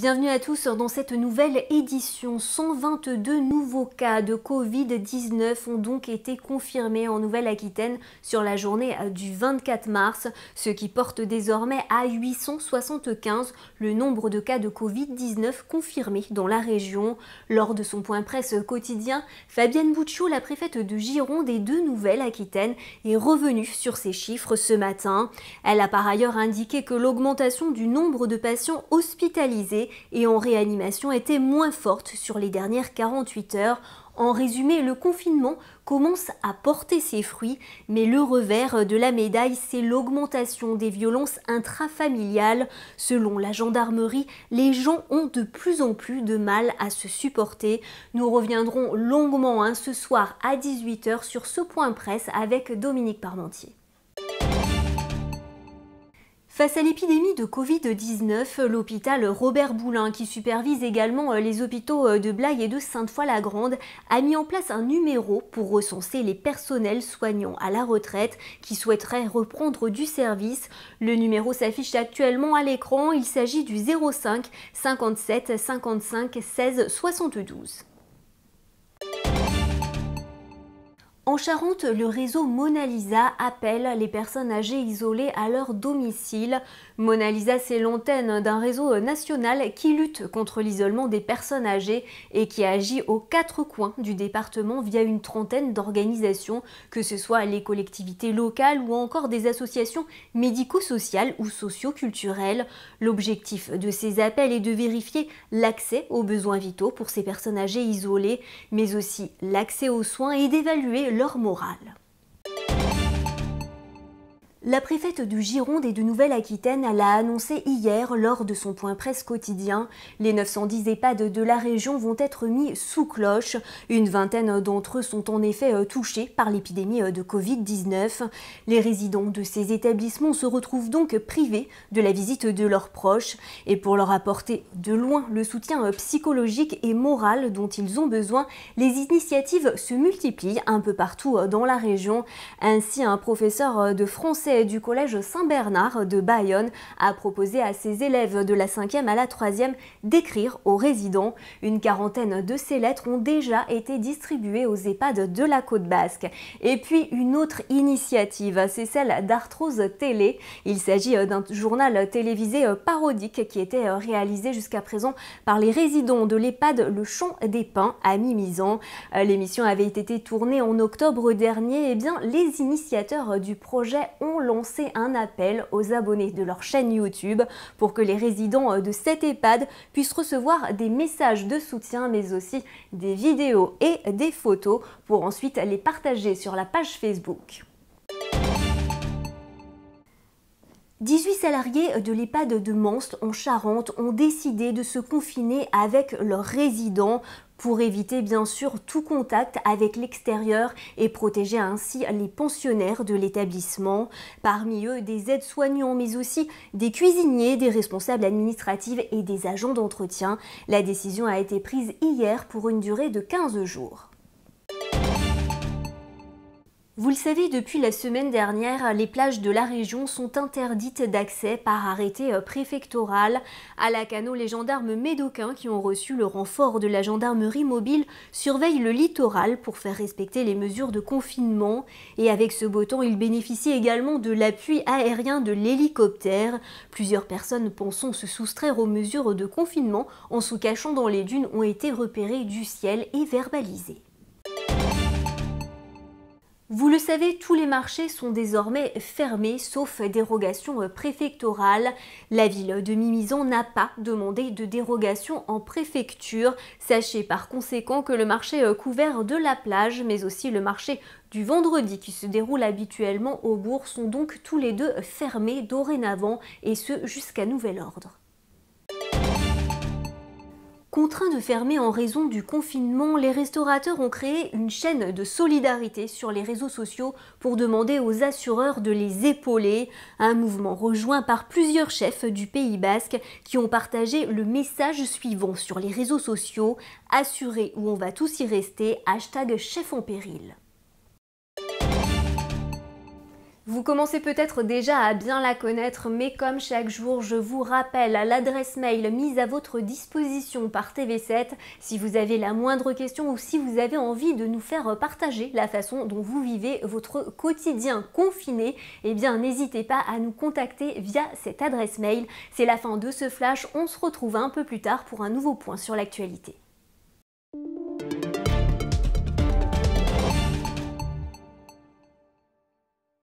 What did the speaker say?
Bienvenue à tous dans cette nouvelle édition. 122 nouveaux cas de Covid-19 ont donc été confirmés en Nouvelle-Aquitaine sur la journée euh, du 24 mars, ce qui porte désormais à 875 le nombre de cas de Covid-19 confirmés dans la région. Lors de son point presse quotidien, Fabienne Bouchou, la préfète de Gironde et de Nouvelle-Aquitaine, est revenue sur ces chiffres ce matin. Elle a par ailleurs indiqué que l'augmentation du nombre de patients hospitalisés et en réanimation était moins forte sur les dernières 48 heures. En résumé, le confinement commence à porter ses fruits, mais le revers de la médaille, c'est l'augmentation des violences intrafamiliales. Selon la gendarmerie, les gens ont de plus en plus de mal à se supporter. Nous reviendrons longuement hein, ce soir à 18h sur ce point presse avec Dominique Parmentier. Face à l'épidémie de Covid-19, l'hôpital Robert Boulin, qui supervise également euh, les hôpitaux euh, de Blaye et de Sainte-Foy-la-Grande, a mis en place un numéro pour recenser les personnels soignants à la retraite qui souhaiteraient reprendre du service. Le numéro s'affiche actuellement à l'écran, il s'agit du 05 57 55 16 72. En Charente, le réseau Mona Lisa appelle les personnes âgées isolées à leur domicile. Mona Lisa, c'est l'antenne d'un réseau national qui lutte contre l'isolement des personnes âgées et qui agit aux quatre coins du département via une trentaine d'organisations, que ce soit les collectivités locales ou encore des associations médico-sociales ou socio-culturelles. L'objectif de ces appels est de vérifier l'accès aux besoins vitaux pour ces personnes âgées isolées, mais aussi l'accès aux soins et d'évaluer leur morale. La préfète du Gironde et de Nouvelle-Aquitaine l'a annoncé hier lors de son point presse quotidien. Les 910 EHPAD de la région vont être mis sous cloche. Une vingtaine d'entre eux sont en effet euh, touchés par l'épidémie euh, de Covid-19. Les résidents de ces établissements se retrouvent donc privés de la visite de leurs proches. Et pour leur apporter de loin le soutien euh, psychologique et moral dont ils ont besoin, les initiatives se multiplient un peu partout dans la région. Ainsi, un professeur de français du collège Saint-Bernard de Bayonne a proposé à ses élèves de la 5e à la 3e d'écrire aux résidents. Une quarantaine de ces lettres ont déjà été distribuées aux EHPAD de la Côte Basque. Et puis une autre initiative, c'est celle d'Arthrose Télé. Il s'agit euh, d'un journal télévisé euh, parodique qui était euh, réalisé jusqu'à présent par les résidents de l'EHPAD Le Champ des Pins à Mimizan. L'émission avait été tournée en octobre dernier et eh bien les initiateurs du projet ont lancer un appel aux abonnés de leur chaîne YouTube pour que les résidents euh, de cet EHPAD puissent recevoir des messages de soutien mais aussi des vidéos et des photos pour ensuite les partager sur la page Facebook. 18 salariés de l'EHPAD de Manst en Charente ont décidé de se confiner avec leurs résidents pour éviter bien sûr tout contact avec l'extérieur et protéger ainsi les pensionnaires de l'établissement. Parmi eux, des aides-soignants, mais aussi des cuisiniers, des responsables administratifs et des agents d'entretien. La décision a été prise hier pour une durée de 15 jours. Vous le savez, depuis la semaine dernière, les plages de la région sont interdites d'accès par arrêté euh, préfectoral. À La Lacanau, les gendarmes médocains qui ont reçu le renfort de la gendarmerie mobile surveillent le littoral pour faire respecter les mesures de confinement. Et avec ce beau temps, ils bénéficient également de l'appui aérien de l'hélicoptère. Plusieurs personnes pensant se soustraire aux mesures de confinement en se cachant dans les dunes ont été repérées du ciel et verbalisées. Vous le savez, tous les marchés sont désormais fermés, sauf dérogation préfectorale. La ville de Mimizan n'a pas demandé de dérogation en préfecture. Sachez par conséquent que le marché couvert de la plage, mais aussi le marché du vendredi qui se déroule habituellement au bourg, sont donc tous les deux fermés dorénavant, et ce jusqu'à nouvel ordre. Contraints de fermer en raison du confinement, les restaurateurs ont créé une chaîne de solidarité sur les réseaux sociaux pour demander aux assureurs de les épauler, un mouvement rejoint par plusieurs chefs du Pays basque qui ont partagé le message suivant sur les réseaux sociaux, Assurés où on va tous y rester, hashtag chef en péril. Vous commencez peut-être déjà à bien la connaître, mais comme chaque jour, je vous rappelle l'adresse mail mise à votre disposition par TV7 si vous avez la moindre question ou si vous avez envie de nous faire partager la façon dont vous vivez votre quotidien confiné, eh bien n'hésitez pas à nous contacter via cette adresse mail. C'est la fin de ce flash, on se retrouve un peu plus tard pour un nouveau point sur l'actualité.